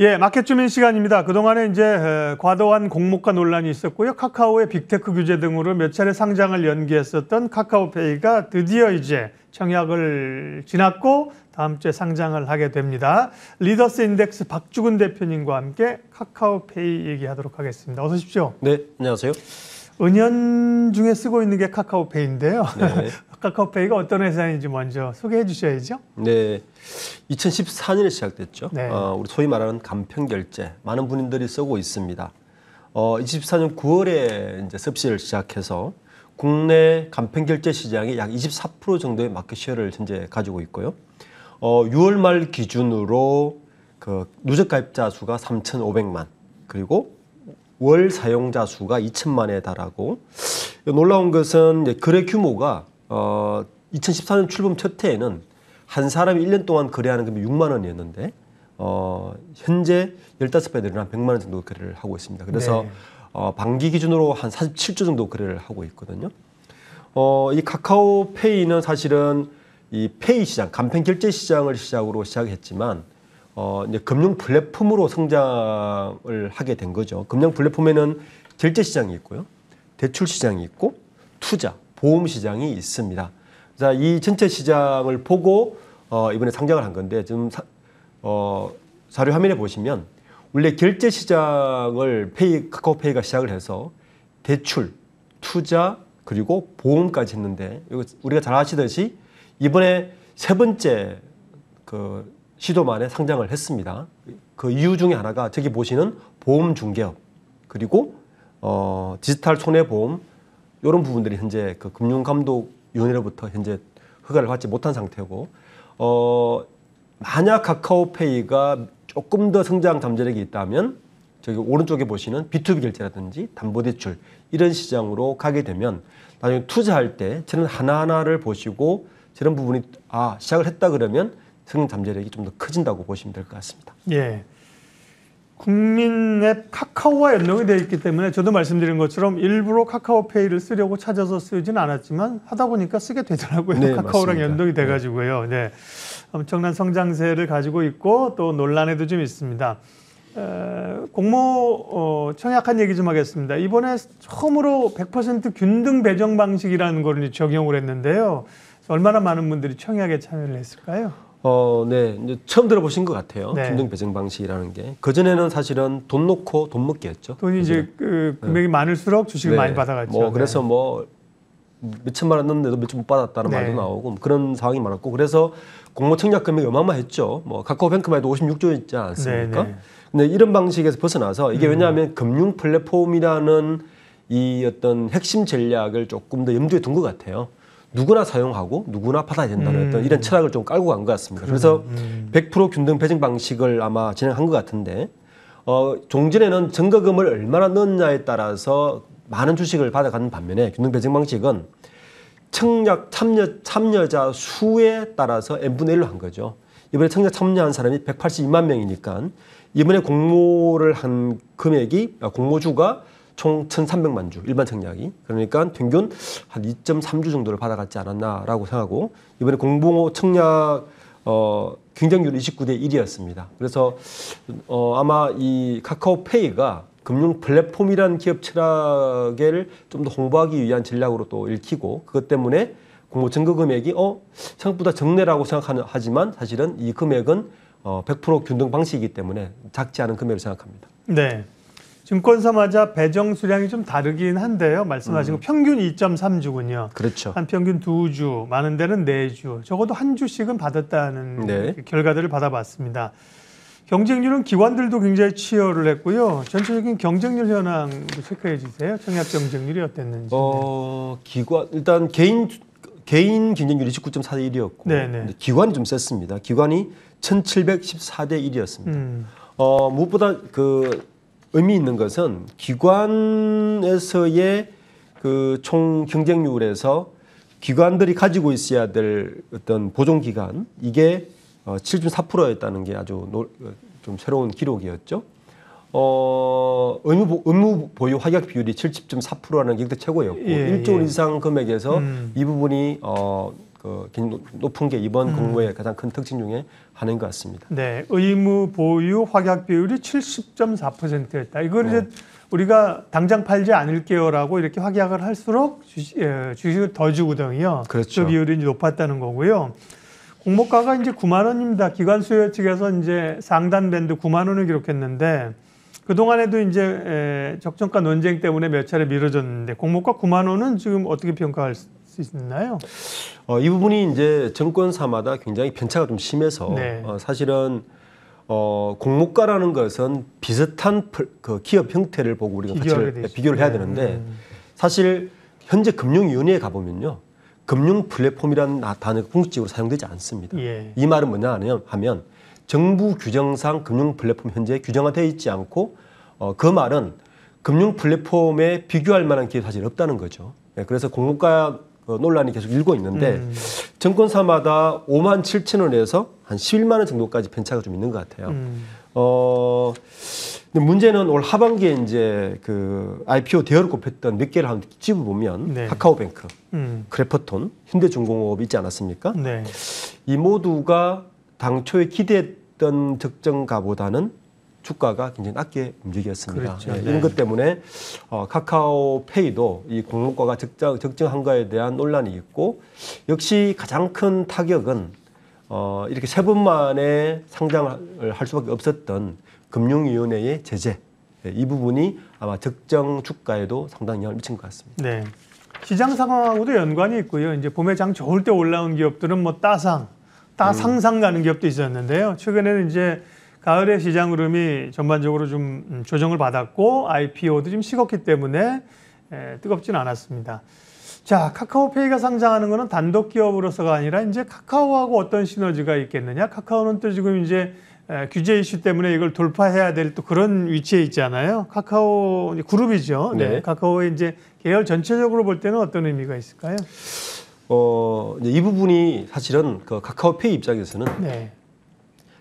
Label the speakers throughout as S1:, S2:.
S1: 예, 마켓 주민 시간입니다. 그동안에 이제 과도한 공모가 논란이 있었고요. 카카오의 빅테크 규제 등으로 몇 차례 상장을 연기했었던 카카오페이가 드디어 이제 청약을 지났고 다음 주에 상장을 하게 됩니다. 리더스 인덱스 박주근 대표님과 함께 카카오페이 얘기하도록 하겠습니다. 어서 오십시오. 네, 안녕하세요. 은연 중에 쓰고 있는 게 카카오페이인데요. 네. 카카오페이가 어떤 회사인지 먼저 소개해 주셔야죠.
S2: 네, 2014년에 시작됐죠. 네. 어, 우리 소위 말하는 간편결제 많은 분들이 쓰고 있습니다. 어, 24년 9월에 이제 섭씨를 시작해서 국내 간편결제 시장의 약24% 정도의 마켓쉐어를 현재 가지고 있고요. 어, 6월 말 기준으로 그 누적 가입자 수가 3,500만 그리고 월 사용자 수가 2천만에 달하고 놀라운 것은 거래 규모가 어, 2014년 출범 첫 해에는 한 사람이 1년 동안 거래하는 금액이 6만 원이었는데 어, 현재 15배 늘은 난 100만 원 정도 거래를 하고 있습니다. 그래서 네. 어, 반기 기준으로 한 47조 정도 거래를 하고 있거든요. 어, 이 카카오페이는 사실은 이 페이 시장, 간편 결제 시장을 시작으로 시작했지만 어, 이제 금융 플랫폼으로 성장을 하게 된 거죠. 금융 플랫폼에는 결제 시장이 있고요. 대출 시장이 있고 투자, 보험 시장이 있습니다. 자, 이 전체 시장을 보고 어, 이번에 상장을 한 건데 지금 사, 어, 자료 화면에 보시면 원래 결제 시장을 페이 카카오페이가 시작을 해서 대출, 투자 그리고 보험까지 했는데 우리가 잘 아시듯이 이번에 세 번째 그 시도만에 상장을 했습니다. 그 이유 중에 하나가 저기 보시는 보험 중개업 그리고 어, 디지털 손해보험 이런 부분들이 현재 그 금융감독위원회로부터 현재 허가를 받지 못한 상태고 어 만약 카카오페이가 조금 더 성장 잠재력이 있다면 저기 오른쪽에 보시는 B2B 결제라든지 담보대출 이런 시장으로 가게 되면 나중에 투자할 때 저는 하나하나를 보시고 저런 부분이 아 시작을 했다 그러면 성장 잠재력이 좀 더 커진다고 보시면 될 것 같습니다.
S1: 예. 국민앱 카카오와 연동이 되어 있기 때문에 저도 말씀드린 것처럼 일부러 카카오페이를 쓰려고 찾아서 쓰진 않았지만 하다 보니까 쓰게 되더라고요. 네, 카카오랑 맞습니다. 연동이 네. 돼가지고요. 네. 엄청난 성장세를 가지고 있고 또 논란에도 좀 있습니다. 에, 공모 어, 청약한 얘기 좀 하겠습니다. 이번에 처음으로 100% 균등 배정 방식이라는 걸 적용을 했는데요. 얼마나 많은 분들이 청약에 참여를 했을까요?
S2: 어, 네. 이제 처음 들어보신 것 같아요. 네. 균등 배정 방식이라는 게. 그전에는 사실은 돈 놓고 돈 먹기였죠. 돈이 이제 그 네. 금액이 네. 많을수록 주식을 네. 많이 받아갔죠. 뭐 네. 그래서 뭐 몇천만 원 넣는데도 몇천 못 받았다는 네. 말도 나오고 뭐 그런 상황이 많았고 그래서 공모 청약 금액이 어마어마했죠. 뭐 카카오뱅크만 해도 56조였지 않습니까? 근데 이런 방식에서 벗어나서 이게 음. 왜냐하면 금융 플랫폼이라는 이 어떤 핵심 전략을 조금 더 염두에 둔 것 같아요. 누구나 사용하고 누구나 받아야 된다는 음. 어떤 이런 철학을 좀 깔고 간 것 같습니다. 그래서 음. 100% 균등 배정 방식을 아마 진행한 것 같은데 어, 종전에는 증거금을 얼마나 넣느냐에 따라서 많은 주식을 받아가는 반면에 균등 배정 방식은 청약 참여, 참여자 수에 따라서 n분의 1로 한 거죠. 이번에 청약 참여한 사람이 182만 명이니까 이번에 공모를 한 금액이 공모주가 총 1,300만 주 일반 청약이 그러니까 평균 한 2.3주 정도를 받아갔지 않았나라고 생각하고 이번에 공봉호 청약 어, 경쟁률 29대 1이었습니다. 그래서 어, 아마 이 카카오페이가 금융 플랫폼이라는 기업 철학을 좀 더 홍보하기 위한 전략으로 또 읽히고 그것 때문에 공모 증거 금액이 어 생각보다 적네라고 생각하지만 사실은 이 금액은 어, 100% 균등 방식이기 때문에 작지 않은 금액을 생각합니다.
S1: 네. 증권사마다 배정 수량이 좀 다르긴 한데요. 말씀하신 음. 거 평균 2.3주군요. 그렇죠. 한 평균 두 주 많은 데는 네 주 적어도 한 주씩은 받았다는 네. 그 결과들을 받아봤습니다. 경쟁률은 기관들도 굉장히 치열을 했고요. 전체적인 경쟁률 현황
S2: 체크해 주세요. 청약 경쟁률이 어땠는지. 어, 기관 일단 개인 개인 경쟁률이 19.41이었고 기관이 좀 셌습니다. 기관이 1,714대 1이었습니다. 음. 어, 무엇보다 그 의미 있는 것은 기관에서의 그 총 경쟁률에서 기관들이 가지고 있어야 될 어떤 보존 기간 이게 7.4%였다는 어, 게 아주 어, 좀 새로운 기록이었죠. 어, 의무, 의무 보유 확약 비율이 70.4%라는 게 최고였고 예, 1조 원 예. 이상 금액에서 음. 이 부분이 어, 그 높은 게 이번 음. 공모의 가장 큰 특징 중에 하나인 것 같습니다.
S1: 네, 의무 보유 확약 비율이 70.4%였다. 이걸 네. 이제 우리가 당장 팔지 않을게요라고 이렇게 확약을 할수록 예, 주식, 을더 주거든요. 그렇죠. 그 비율이 높았다는 거고요. 공모가가 이제 9만 원입니다. 기관 수요 측에서 이제 상단 밴드 9만 원을 기록했는데 그동안에도 이제 적정가 논쟁 때문에 몇 차례 미뤄졌는데 공모가 9만 원은 지금 어떻게 평가할 수 있나요?
S2: 어, 이 부분이 이제 정권사마다 굉장히 편차가 좀 심해서 네. 어, 사실은 어, 공모가라는 것은 비슷한 그 기업 형태를 보고 우리가 비교를, 비교를 해야 네. 되는데 음. 사실 현재 금융위원회에 가보면요. 금융 플랫폼이라는 단어가 궁극적으로 사용되지 않습니다. 예. 이 말은 뭐냐 하면 정부 규정상 금융 플랫폼 현재 규정화되어 있지 않고 어, 그 말은 금융 플랫폼에 비교할 만한 기업 사실 없다는 거죠. 네, 그래서 공모가 어, 논란이 계속 일고 있는데 음. 증권사마다 5만 7천 원에서 한 11만 원 정도까지 편차가 좀 있는 것 같아요. 음. 어, 근데 문제는 올 하반기에 이제 그 IPO 대열을 꼽혔던 몇 개를 한번 집어보면 네. 카카오뱅크, 음. 크래퍼톤, 현대중공업 있지 않았습니까? 네. 이 모두가 당초에 기대했던 적정가보다는 주가가 굉장히 낮게 움직였습니다. 그렇죠. 예, 네. 이런 것 때문에 어, 카카오페이도 이 공모가가 적정, 적정한가에 대한 논란이 있고 역시 가장 큰 타격은 어, 이렇게 세 번 만에 상장을 할 수밖에 없었던 금융위원회의 제재 예, 이 부분이 아마 적정 주가에도 상당히 영향을 미친 것 같습니다.
S1: 네. 시장 상황하고도 연관이 있고요. 이제 봄에 장 좋을 때 올라온 기업들은 뭐 따상, 따상상 음. 가는 기업도 있었는데요. 최근에는 이제 가을의 시장 흐름이 전반적으로 좀 음, 조정을 받았고 IPO도 좀 식었기 때문에 뜨겁지는 않았습니다. 자, 카카오페이가 상장하는 것은 단독 기업으로서가 아니라 이제 카카오하고 어떤 시너지가 있겠느냐? 카카오는 또 지금 이제 규제 이슈 때문에 이걸 돌파해야 될 또 그런 위치에 있잖아요. 카카오 그룹이죠. 네. 네. 카카오의 이제 계열 전체적으로 볼 때는 어떤 의미가 있을까요?
S2: 어, 이 부분이 사실은 그 카카오페이 입장에서는 네.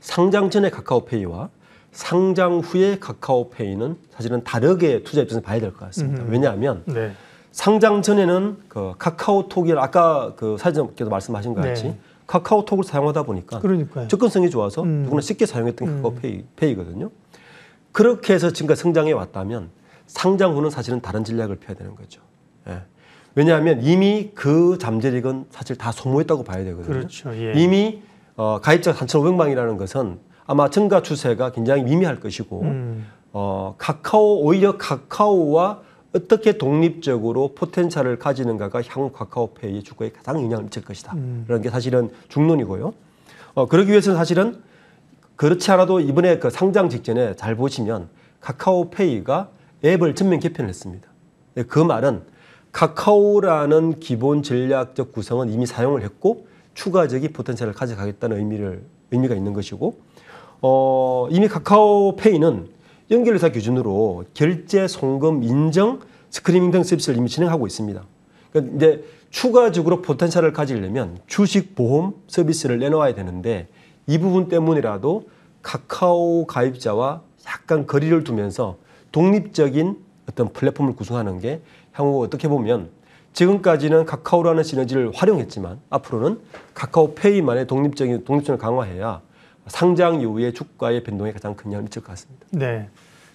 S2: 상장 전에 카카오페이와 상장 후에 카카오페이는 사실은 다르게 투자 입장에서 봐야 될 것 같습니다. 음. 왜냐하면 네. 상장 전에는 그 카카오톡이라 아까 그 사장님께서 말씀하신 것 네. 같이 네. 카카오톡을 사용하다 보니까 그러니까요. 접근성이 좋아서 음. 누구나 쉽게 사용했던 음. 카카오페이, 거든요 그렇게 해서 지금까지 성장해 왔다면 상장 후는 사실은 다른 전략을 펴야 되는 거죠. 예. 왜냐하면 이미 그 잠재력은 사실 다 소모했다고 봐야 되거든요. 그렇죠.
S1: 예. 이미
S2: 어, 가입자 단체 500만이라는 것은 아마 증가 추세가 굉장히 미미할 것이고 음. 어, 카카오 오히려 카카오와 어떻게 독립적으로 포텐셜을 가지는가가 향후 카카오페이의 주가에 가장 영향을 미칠 것이다. 음. 그런 게 사실은 중론이고요. 어, 그러기 위해서는 사실은 그렇지 않아도 이번에 그 상장 직전에 잘 보시면 카카오페이가 앱을 전면 개편을 했습니다. 네, 그 말은 카카오라는 기본 전략적 구성은 이미 사용을 했고 추가적인 포텐셜을 가져가겠다는 의미를 의미가 있는 것이고 어, 이미 카카오페이는 연결사 회 기준으로 결제, 송금, 인증, 스크리밍 등 서비스를 이미 진행하고 있습니다. 그러니까 이제 추가적으로 포텐셜을 가지려면 주식 보험 서비스를 내놓아야 되는데 이 부분 때문이라도 카카오 가입자와 약간 거리를 두면서 독립적인 어떤 플랫폼을 구성하는 게 향후 어떻게 보면 지금까지는 카카오라는 시너지를 활용했지만 앞으로는 카카오페이만의 독립적인 독립성을 강화해야 상장 이후의 주가의 변동에 가장 큰 영향을 미칠 것 같습니다.
S1: 네.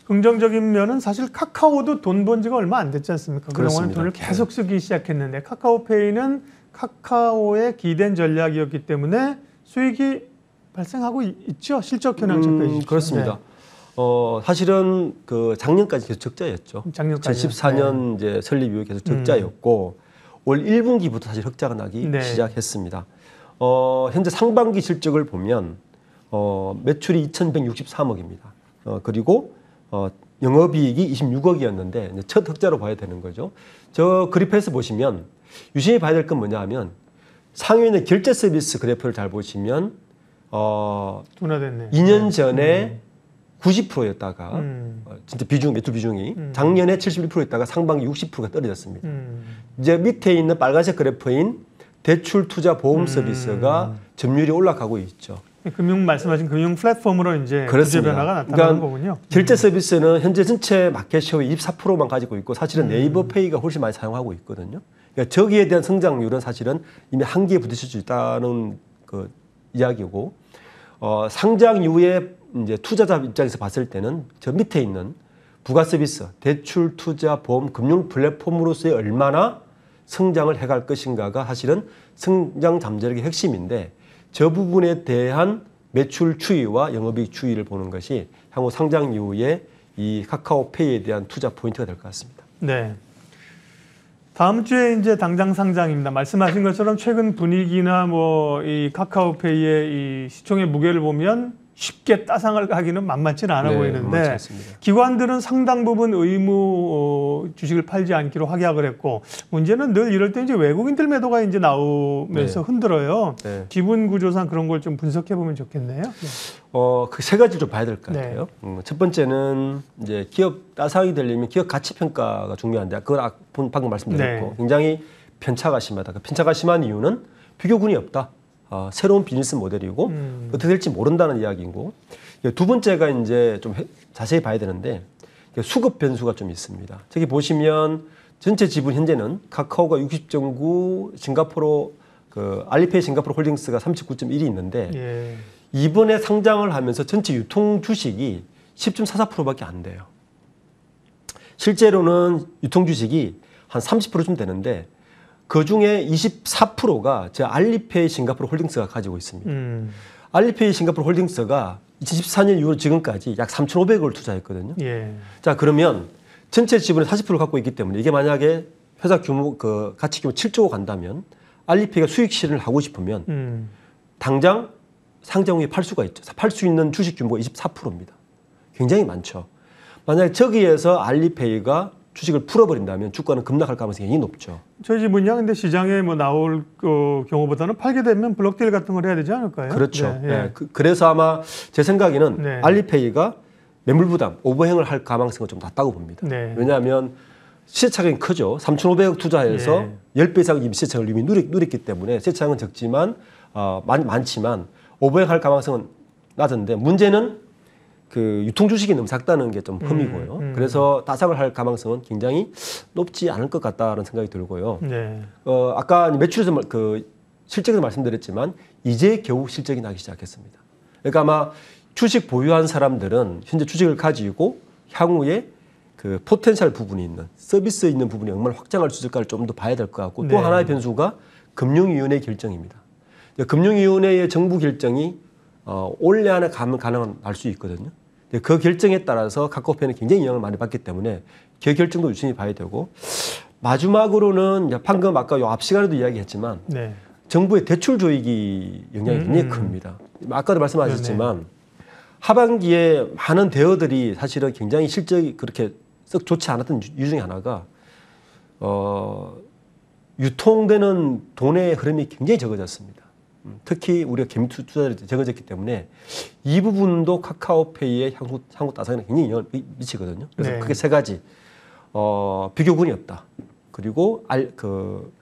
S1: 긍정적인 면은 사실 카카오도 돈번 지가 얼마 안 됐지 않습니까? 그동안 돈을 네. 계속 쓰기 시작했는데 카카오페이는 카카오의
S2: 기댄 전략이었기 때문에
S1: 수익이 발생하고 있죠. 실적 현황 적혀 음, 있죠. 그렇습니다.
S2: 네. 어, 사실은 그 작년까지 계속 적자였죠. 작년까지. 2014년 네. 이제 설립 이후 계속 음. 적자였고 음. 올 1분기부터 사실 흑자가 나기 네. 시작했습니다. 어, 현재 상반기 실적을 보면 어, 매출이 2,163억입니다. 어, 그리고 어, 영업이익이 26억이었는데 첫 흑자로 봐야 되는 거죠. 저 그래프에서 보시면 유심히 봐야 될 건 뭐냐 하면 상위의 결제 서비스 그래프를 잘 보시면 어, 둔화됐네. 2년 전에 네. 90%였다가 음. 어, 진짜 비중 매출 비중이 음. 작년에 71%였다가 상반기 60%가 떨어졌습니다. 음. 이제 밑에 있는 빨간색 그래프인 대출 투자 보험 음. 서비스가 점유율이 올라가고 있죠.
S1: 예, 금융 말씀하신 금융 플랫폼으로 이제 그렇습 변화가 나타나는 그러니까 거군요.
S2: 결제 음. 서비스는 현재 전체 마켓쉐어의 24%만 가지고 있고 사실은 음. 네이버 페이가 훨씬 많이 사용하고 있거든요. 그러니까 저기에 대한 성장률은 사실은 이미 한계에 부딪힐 수 있다는 그 이야기고 어, 상장 이후에 이제 투자자 입장에서 봤을 때는 저 밑에 있는 부가 서비스, 대출, 투자, 보험, 금융 플랫폼으로서의 얼마나 성장을 해갈 것인가가 사실은 성장 잠재력의 핵심인데 저 부분에 대한 매출 추이와 영업이익 추이를 보는 것이 향후 상장 이후에 이 카카오페이에 대한 투자 포인트가 될 것 같습니다.
S1: 네. 다음 주에 이제 당장 상장입니다. 말씀하신 것처럼 최근 분위기나 뭐 이 카카오페이의 이 시총의 무게를 보면 쉽게 따상을 가기는 만만치는 않아 네, 보이는데 기관들은 상당 부분 의무 어, 주식을 팔지 않기로 확약을 했고 문제는 늘 이럴 때 이제 외국인들 매도가 이제 나오면서 네. 흔들어요. 네. 지분 구조상 그런 걸 좀 분석해 보면 좋겠네요. 네.
S2: 어, 그 세 가지를 좀 봐야 될것 네. 같아요. 음, 첫 번째는 이제 기업 따상이 되려면 기업 가치 평가가 중요한데 그걸 아, 방금 말씀드렸고 네. 굉장히 편차가 심하다. 그 편차가 심한 이유는 비교군이 없다. 어, 새로운 비즈니스 모델이고 음. 어떻게 될지 모른다는 이야기이고 두 번째가 이제 좀 해, 자세히 봐야 되는데 수급 변수가 좀 있습니다. 저기 보시면 전체 지분 현재는 카카오가 60.9, 싱가포르 그 알리페이 싱가포르 홀딩스가 39.1이 있는데 예. 이번에 상장을 하면서 전체 유통 주식이 10.44%밖에 안 돼요. 실제로는 유통 주식이 한 30%쯤 되는데 그 중에 24%가 제 알리페이 싱가포르 홀딩스가 가지고 있습니다. 음. 알리페이 싱가포르 홀딩스가 2014년 이후로 지금까지 약 3,500억을 투자했거든요. 예. 자 그러면 전체 지분의 40%를 갖고 있기 때문에 이게 만약에 회사 규모 그 가치 규모 7조가 간다면 알리페이가 수익 실현을 하고 싶으면 음. 당장 상장후에 팔 수가 있죠. 팔 수 있는 주식 규모가 24%입니다. 굉장히 많죠. 만약에 저기에서 알리페이가 주식을 풀어버린다면 주가는 급락할 가능성이 높죠. 저희 집은요, 근데 시장에 뭐 나올 어,
S1: 경우보다는 팔게 되면 블록딜 같은 걸 해야 되지 않을까요? 그렇죠. 네, 네. 네
S2: 그, 래서 아마 제 생각에는 네. 알리페이가 매물 부담, 오버행을 할 가능성은 좀 낮다고 봅니다. 네. 왜냐하면 시세차익이 크죠. 3,500억 투자해서 네. 10배 이상 임시차익을 이미 누리, 누렸기 때문에 시세차익은 적지만 어, 많, 많지만 오버행할 가능성은 낮은데 문제는 그 유통 주식이 너무 작다는 게좀 음, 흠이고요. 음, 음. 그래서 다상을할 가능성은 굉장히 높지 않을 것 같다는 라 생각이 들고요. 네. 어, 아까 매출에서 그 실적에서 말씀드렸지만 이제 겨우 실적이 나기 시작했습니다. 그러니까 아마 주식 보유한 사람들은 현재 주식을 가지고 향후에 그 포텐셜 부분이 있는 서비스 있는 부분이 얼마나 확장할 수 있을까를 좀 더 봐야 될 것 같고 네. 또 하나의 변수가 금융위원회 결정입니다. 금융위원회의 정부 결정이 어, 올해 안에 가면 가능할수 있거든요. 네, 그 결정에 따라서 각 국회는 굉장히 영향을 많이 받기 때문에 그 결정도 유심히 봐야 되고 마지막으로는 방금 아까 요 앞 시간에도 이야기했지만 네. 정부의 대출 조이기 영향이 음, 굉장히 음. 큽니다. 아까도 말씀하셨지만 네네. 네. 하반기에 많은 대여들이 사실은 굉장히 실적이 그렇게 썩 좋지 않았던 이유 중에 하나가 어, 유통되는 돈의 흐름이 굉장히 적어졌습니다. 음, 특히 우리가 개미 투자를 제거했기 때문에 이 부분도 카카오페이의 향후, 향후 따상에 굉장히 미치거든요. 그래서 네. 크게 세 가지. 어, 비교군이 없다. 그리고 알, 그,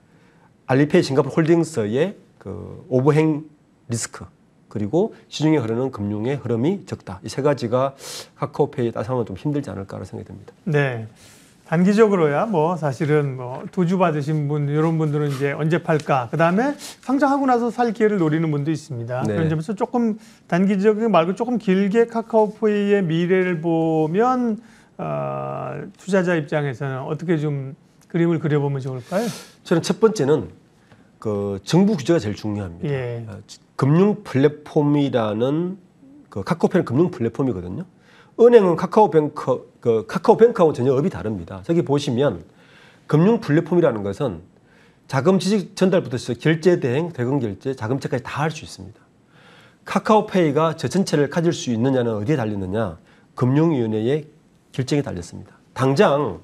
S2: 알리페이 싱가포르 홀딩스의 그 오버행 리스크. 그리고 시중에 흐르는 금융의 흐름이 적다. 이 세 가지가 카카오페이 따상은 좀 힘들지 않을까라는 생각이 듭니다.
S1: 네. 단기적으로야 뭐 사실은 뭐 도주 받으신 분 이런 분들은 이제 언제 팔까 그 다음에 상장하고 나서 살 기회를 노리는 분도 있습니다. 네. 그런 점에서 조금 단기적인 말고 조금 길게 카카오페이의 미래를 보면 어, 투자자 입장에서는 어떻게 좀 그림을 그려보면 좋을까요?
S2: 저는 첫 번째는 그 정부 규제가 제일 중요합니다. 예. 어, 금융 플랫폼이라는 그 카카오페이는 금융 플랫폼이거든요. 은행은 카카오뱅크, 그 카카오뱅크하고 전혀 업이 다릅니다. 저기 보시면 금융 플랫폼이라는 것은 자금 지식 전달부터 시작 결제 대행, 대금 결제, 자금체까지 다 할 수 있습니다. 카카오페이가 저 전체를 가질 수 있느냐는 어디에 달렸느냐? 금융위원회의 결정에 달렸습니다. 당장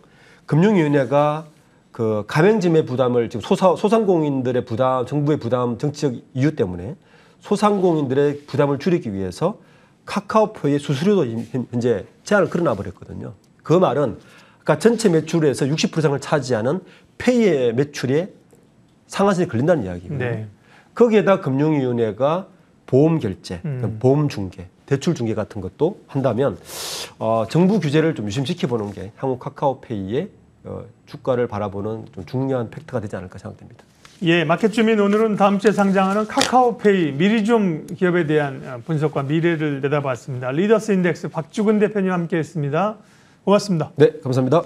S2: 금융위원회가 그 가맹점의 부담을 지금 소사, 소상공인들의 부담, 정부의 부담, 정치적 이유 때문에 소상공인들의 부담을 줄이기 위해서 카카오페이 의 수수료도 이제 제한을 걸어놔 버렸거든요. 그 말은 그니까 전체 매출에서 60% 이상을 차지하는 페이의 매출에 상한선이 걸린다는 이야기입니다. 네. 거기에다 금융위원회가 보험 결제, 음. 보험 중개, 대출 중개 같은 것도 한다면 어, 정부 규제를 좀 유심시켜보는 게 향후 카카오페이의 어, 주가를 바라보는 좀 중요한 팩트가 되지 않을까 생각됩니다.
S1: 예, 마켓 주민 오늘은 다음 주에 상장하는 카카오페이 미리좀 기업에 대한 어, 분석과 미래를 내다봤습니다. 리더스 인덱스 박주근 대표님 함께했습니다. 고맙습니다. 네, 감사합니다.